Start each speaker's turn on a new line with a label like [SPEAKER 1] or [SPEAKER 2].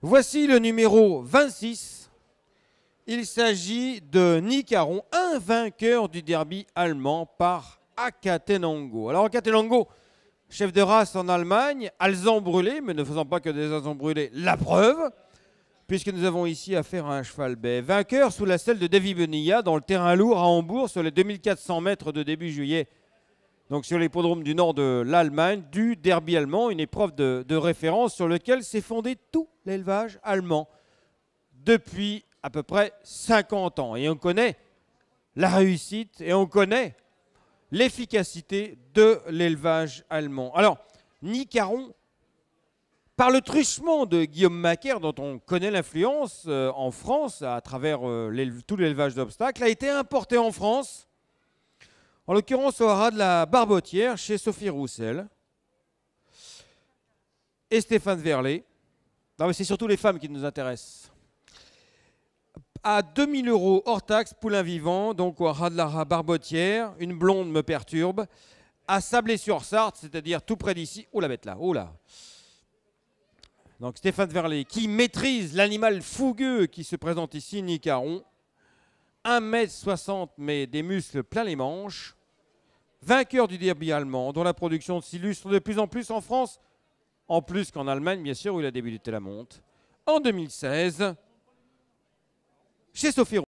[SPEAKER 1] Voici le numéro 26. Il s'agit de Nicaron, un vainqueur du derby allemand par Akatenango. Alors Akatenango, chef de race en Allemagne, alzan brûlé, mais ne faisant pas que des alzans brûlés, la preuve, puisque nous avons ici affaire à un cheval bai. Vainqueur sous la selle de Davy Benilla dans le terrain lourd à Hambourg sur les 2400 mètres de début juillet donc sur l'hippodrome du nord de l'Allemagne, du derby allemand, une épreuve de, référence sur laquelle s'est fondé tout l'élevage allemand depuis à peu près 50 ans. Et on connaît la réussite et on connaît l'efficacité de l'élevage allemand. Alors, Nicaron, par le truchement de Guillaume Macaire, dont on connaît l'influence euh, en France à travers euh, tout l'élevage d'obstacles, a été importé en France en l'occurrence, au de la barbotière chez Sophie Roussel et Stéphane Verlet. Non, mais c'est surtout les femmes qui nous intéressent. À 2000 euros hors taxe, poulain vivant, donc au la Barbotière, une blonde me perturbe, à Sablé-sur-Sarthe, c'est-à-dire tout près d'ici. Oh la bête là, oh là. Donc Stéphane Verlet, qui maîtrise l'animal fougueux qui se présente ici, Nicaron. 1m60, mais des muscles plein les manches vainqueur du derby allemand, dont la production s'illustre de plus en plus en France, en plus qu'en Allemagne, bien sûr, où il a débuté la monte. En 2016, chez Sophie